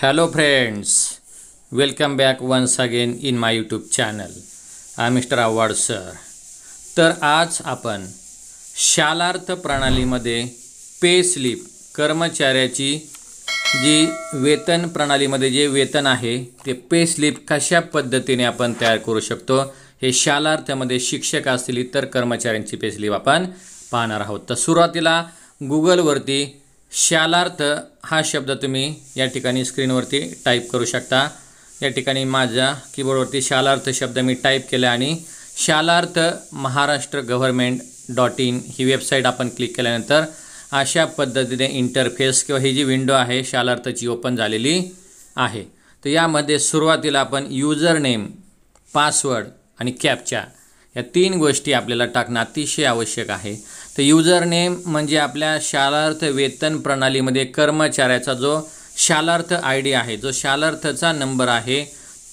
hello friends welcome back once again in my YouTube channel I mister Awhad sir तर आज आपण शालार्थ प्रणालीमध्ये pay slip कर्मचाऱ्याची जी वेतन प्रणालीमध्ये जे वेतन आहे ते पे स्लिप कशा पद्धतीने आपण तयार करू शकतो हे शालार्थमध्ये शिक्षक असतील इतर कर्मचाऱ्यांची पे स्लिप आपण पाहणार आहोत तर सुरुवातीला गुगलवरती शालार्थ हा शब्द तुम्ही या ठिकाणी स्क्रीनवरती टाईप करू शकता या ठिकाणी माझ्या कीबोर्डवरती शालार्थ शब्द मी टाईप केला आणि Shalarth Maharashtra government dot in ही वेबसाईट आपण क्लिक केल्यानंतर अशा पद्धतीने इंटरफेस किंवा ही जी विंडो आहे शालार्थची ओपन झालेली आहे तर यामध्ये सुरुवातीला आपण युजर नेम पासवर्ड आणि कॅपच्या या तीन गोष्टी आपल्याला टाकणं अतिशय आवश्यक आहे तर युजर नेम म्हणजे आपल्या शालार्थ वेतन प्रणालीमध्ये कर्मचाऱ्याचा जो शालार्थ आय डी आहे जो शालार्थचा नंबर आहे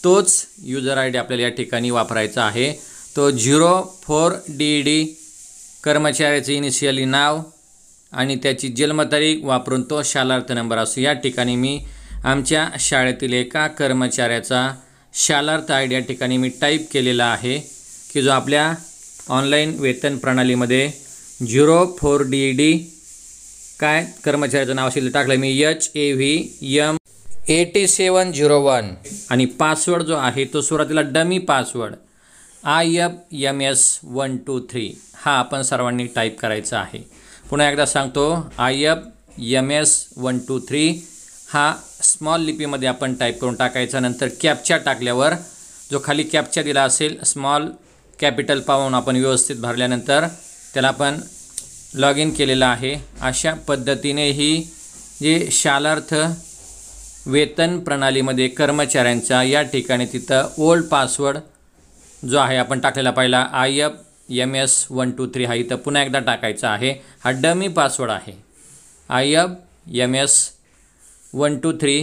तोच युजर आय डी आपल्याला या ठिकाणी वापरायचा आहे तो झिरो फोर डी डी कर्मचाऱ्याचे इनिशियली नाव आणि त्याची जन्मतारीख वापरून तो शालार्थ नंबर असो या ठिकाणी मी आमच्या शाळेतील एका कर्मचाऱ्याचा शालार्थ आय डी या ठिकाणी मी टाईप केलेला आहे की जो आपल्या ऑनलाईन वेतन प्रणालीमध्ये झिरो फोर डी डी काय कर्मचाऱ्याचं नाव असेल टाकलं मी H A V M eighty seven zero one आणि पासवर्ड जो आहे तो सुरुवातीला dummy password I F M S one two three हा आपण सर्वांनी टाईप करायचा आहे पुन्हा एकदा सांगतो I F M S one two three हा स्मॉल लिपीमध्ये आपण टाईप करून टाकायचा नंतर कॅपच्या टाकल्यावर जो खाली कॅपच्या दिला असेल स्मॉल कॅपिटल पाहून आपण व्यवस्थित भरल्यानंतर त्याला आपण लॉग इन केलेलं आहे अशा पद्धतीने ही जी शालार्थ वेतन प्रणालीमध्ये कर्मचाऱ्यांचा या ठिकाणी तिथं ओल्ड पासवर्ड जो आहे आपण टाकलेला पहिला I F M S one two three हा इथं पुन्हा एकदा टाकायचा आहे हा डमी पासवर्ड आहे I F M S one two three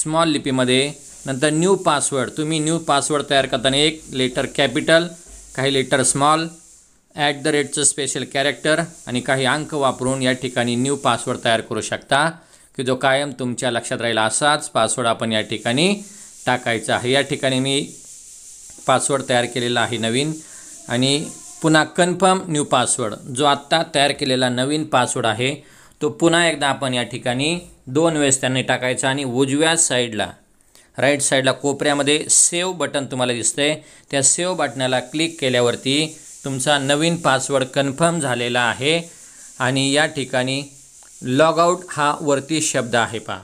small लिपीमध्ये नंतर न्यू पासवर्ड तुम्ही न्यू पासवर्ड तयार करताना एक लेटर कॅपिटल काही लेटर स्मॉल ॲट द रेटचं स्पेशल कॅरेक्टर आणि काही अंक वापरून या ठिकाणी न्यू पासवर्ड तयार करू शकता की जो कायम तुमच्या लक्षात राहील असाच पासवर्ड आपण या ठिकाणी टाकायचा आहे या ठिकाणी मी पासवर्ड तयार केलेला आहे नवीन आणि पुन्हा कन्फर्म न्यू पासवर्ड जो आत्ता तयार केलेला नवीन पासवर्ड आहे तो पुन्हा एकदा आपण या ठिकाणी दोन वेळेस त्यांनी टाकायचा आणि उजव्या साईडला राईट साईडला कोपऱ्यामध्ये सेव बटन तुम्हाला दिसतंय त्या सेव्ह बटनाला क्लिक केल्यावरती तुमचा नवीन पासवर्ड कन्फर्म झालेला आहे आणि या ठिकाणी लॉग हा वरती शब्द आहे पहा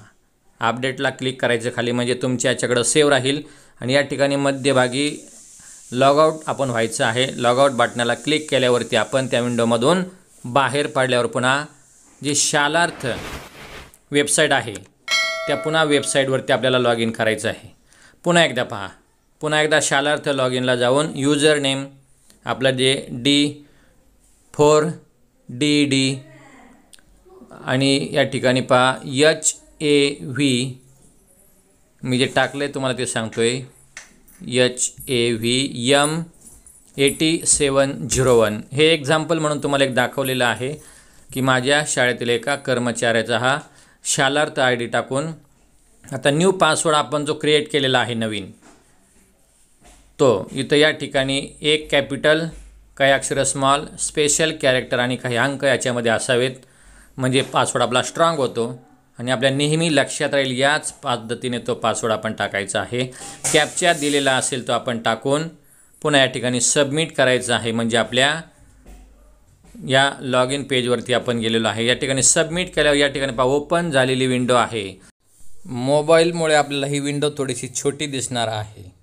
अपडेटला क्लिक करायचं खाली म्हणजे तुमच्या याच्याकडं सेव्ह राहील आणि या ठिकाणी मध्यभागी लॉग आपण व्हायचं आहे लॉग आउट बटनाला क्लिक केल्यावरती आपण त्या विंडोमधून बाहेर पडल्यावर पुन्हा जी शालार्थ वेबसाईट आहे त्या पुन्हा वेबसाईटवरती आपल्याला लॉग इन करायचं आहे पुन्हा एकदा पहा पुन्हा एकदा शालार्थ लॉग इनला जाऊन युजर नेम आपला जे डी फोर डी डी आणि या ठिकाणी पहा यच ए व्ही मी जे टाकलं तुम्हाला ते सांगतो आहे H A V M eighty seven zero one हे एक्झाम्पल म्हणून तुम्हाला एक दाखवलेलं आहे की माझ्या शाळेतील एका कर्मचाऱ्याचा हा शालार्थ आय डी टाकून आता न्यू पासवर्ड आपण जो क्रिएट केलेला आहे नवीन तो इथं या ठिकाणी एक कॅपिटल काही अक्षर स्मॉल स्पेशल कॅरेक्टर आणि काही अंक याच्यामध्ये असावेत म्हणजे पासवर्ड आपला स्ट्रॉंग होतो आणि आपल्या नेहमी लक्षात राहील याच पद्धतीने तो पासवर्ड आपण टाकायचा आहे कॅपच्या दिलेला असेल तो आपण टाकून पुन्हा या ठिकाणी सबमिट करायचं आहे म्हणजे आपल्या या लॉग इन पेजवरती आपण गेलेलो आहे या ठिकाणी सबमिट केल्यावर या ठिकाणी पा ओपन झालेली विंडो आहे मोबाईलमुळे आपल्याला ही विंडो थोडीशी छोटी दिसणार आहे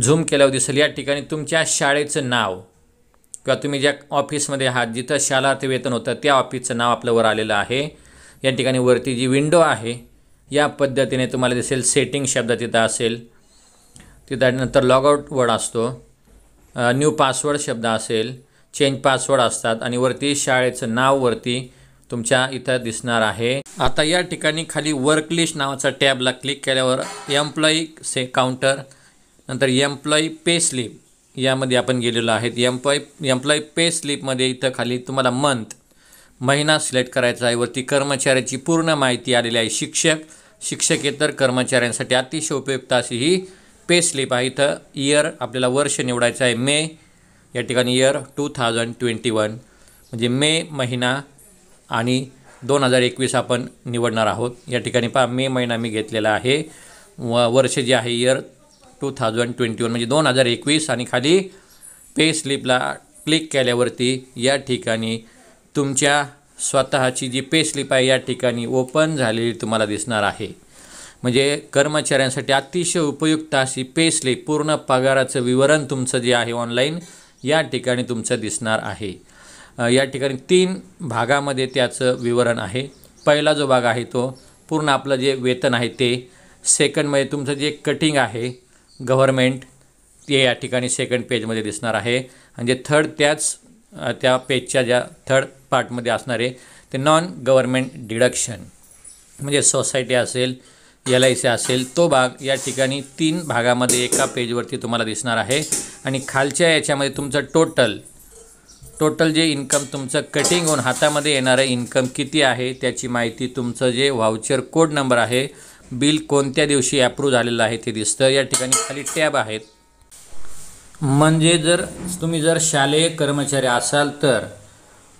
झूम केल्यावर दिसेल या ठिकाणी तुमच्या शाळेचं नाव किंवा तुम्ही ज्या ऑफिसमध्ये आहात जिथं ते वेतन होतं त्या ऑफिसचं नाव आपलं वर आलेलं आहे या ठिकाणी वरती जी विंडो आहे या पद्धतीने तुम्हाला दिसेल सेटिंग शब्द तिथं असेल तिथं नंतर लॉगआउट वर्ड असतो न्यू पासवर्ड शब्द असेल चेंज पासवर्ड असतात आणि वरती शाळेचं नाव वरती तुमच्या इथं दिसणार आहे आता या ठिकाणी खाली वर्कलिस्ट नावाचा टॅबला क्लिक केल्यावर एम्प्लॉई से काउंटर नंतर एम्प्लॉई पे स्लिप यामध्ये आपण गेलेलो आहेत एम्प्लॉई एम्प्लॉई पे स्लिपमध्ये इथं खाली तुम्हाला मंथ महिना सिलेक्ट करायचा आहे वरती कर्मचाऱ्याची पूर्ण माहिती आलेली आहे शिक्षक शिक्षकेतर कर्मचाऱ्यांसाठी अतिशय उपयुक्त अशी ही पे स्लिप आहे इथं इयर आपल्याला वर्ष निवडायचं आहे मे या ठिकाणी year two thousand twenty one म्हणजे मे महिना आणि दोन हजार एकवीस आपण निवडणार आहोत या ठिकाणी पहा मे महिना मी घेतलेला आहे व वर्ष जे आहे year two thousand twenty one म्हणजे दोन हजार एकवीस आणि खाली पे स्लिपला क्लिक केल्यावरती या ठिकाणी तुमच्या स्वतःची जी पे स्लिप आहे या ठिकाणी ओपन झालेली तुम्हाला दिसणार आहे म्हणजे कर्मचाऱ्यांसाठी अतिशय उपयुक्त अशी पे स्लिप पूर्ण पगाराचं विवरण तुमचं जे आहे ऑनलाईन या ठिकाणी तुमचं दिसणार आहे या ठिकाणी तीन भागामध्ये त्याचं विवरण आहे पहिला जो भाग आहे तो पूर्ण आपलं जे वेतन आहे ते सेकंडमध्ये तुमचं जे कटिंग आहे गव्हर्मेंट ते या ठिकाणी सेकंड पेजमध्ये दिसणार आहे आणि जे थर्ड त्याच त्या पेजच्या ज्या थर्ड पार्टमध्ये असणारे ते नॉन गव्हर्मेंट डिडक्शन म्हणजे सोसायटी असेल एल आय सी असेल तो भाग या ठिकाणी तीन भागामध्ये एका पेजवरती तुम्हाला दिसणार आहे आणि खालच्या याच्यामध्ये तुमचं टोटल टोटल जे इन्कम तुमचं कटिंग होऊन हातामध्ये येणारं इन्कम किती आहे त्याची माहिती तुमचं जे व्हाउचर कोड नंबर आहे बिल कोणत्या दिवशी ॲप्रूव्ह झालेलं आहे ते दिसतं या ठिकाणी खाली टॅब आहेत म्हणजे जर तुम्ही जर शालेय कर्मचारी असाल तर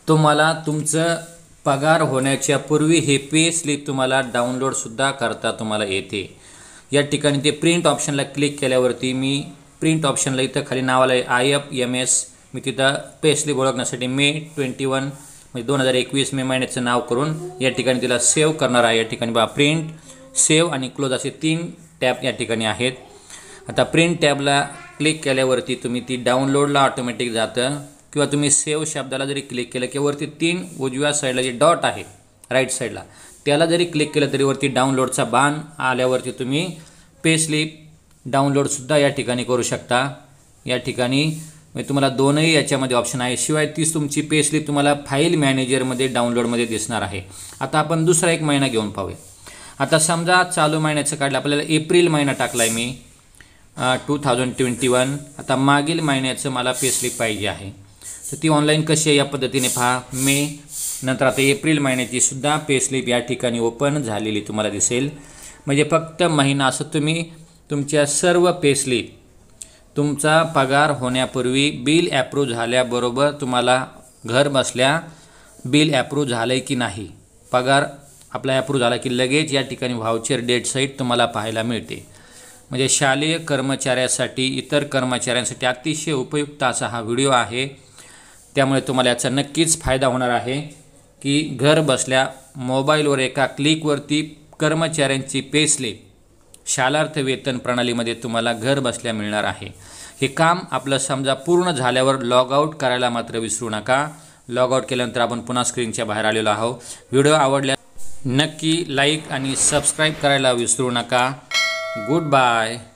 तुम्हाला तुमचं पगार होण्याच्या पूर्वी हे पे स्लिप तुम्हाला डाउनलोडसुद्धा करता तुम्हाला येते या ठिकाणी ते प्रिंट ऑप्शनला क्लिक केल्यावरती मी प्रिंट ऑप्शनला इथं खाली नावाला आहे आय एफ एम एस मी तिथं पे स्लिप ओळखण्यासाठी मे ट्वेंटी वन म्हणजे दोन हजार एकवीस मे महिन्याचं नाव करून या ठिकाणी तिला सेव्ह करणार आहे या ठिकाणी बा प्रिंट सेव्ह आणि क्लोज असे तीन टॅब या ठिकाणी आहेत आता प्रिंट टॅबला क्लिक केल्यावरती तुम्ही ती डाउनलोडला ऑटोमॅटिक जातं किंवा तुम्ही सेव शब्दाला जरी क्लिक केलं की वरती तीन उजव्या साईडला जे डॉट आहे राईट साईडला त्याला जरी क्लिक केलं तरी वरती डाउनलोडचा बाण आल्यावरती तुम्ही पेस्लिप डाउनलोडसुद्धा या ठिकाणी करू शकता या ठिकाणी म्हणजे तुम्हाला दोनही याच्यामध्ये ऑप्शन आहे शिवाय तीच तुमची पेस्लिप तुम्हाला फाईल मॅनेजरमध्ये डाउनलोडमध्ये दिसणार आहे आता आपण दुसरा एक महिना घेऊन पाहूया आता समजा चालू महिन्याचं काढलं आपल्याला एप्रिल महिना टाकला आहे मी टू थाउजंड ट्वेंटी वन आता मागील महिन्याचं मला पेस्लिप पाहिजे आहे तर ती ऑनलाईन कशी आहे या पद्धतीने पहा मे नंतर आता एप्रिल महिन्याची सुद्धा पेस्लिप या ठिकाणी ओपन झालेली तुम्हाला दिसेल म्हणजे फक्त महिना असं तुम्ही तुमच्या सर्व पेस्लिप तुमचा पगार होण्यापूर्वी बिल ॲप्रूव्ह झाल्याबरोबर तुम्हाला घर बसल्या बिल ॲप्रूव्ह झालं आहे की नाही पगार आपला ॲप्रूव्ह झाला की लगेच या ठिकाणी व्हाउचर साईट तुम्हाला पाहायला मिळते म्हणजे शालेय कर्मचाऱ्यासाठी इतर कर्मचाऱ्यांसाठी अतिशय उपयुक्त असा हा व्हिडिओ आहे त्यामुळे तुम्हाला याचा नक्कीच फायदा होणार आहे की घर बसल्या मोबाईलवर एका क्लिकवरती कर्मचाऱ्यांची पेसले शालार्थ वेतन प्रणालीमध्ये तुम्हाला घर बसल्या मिळणार आहे हे काम आपलं समजा पूर्ण झाल्यावर लॉग आऊट करायला मात्र विसरू नका लॉग आऊट केल्यानंतर आपण पुन्हा स्क्रीनच्या बाहेर आलेलो आहोत व्हिडिओ आवडल्या नक्की लाईक आणि सबस्क्राईब करायला विसरू नका गुड बाय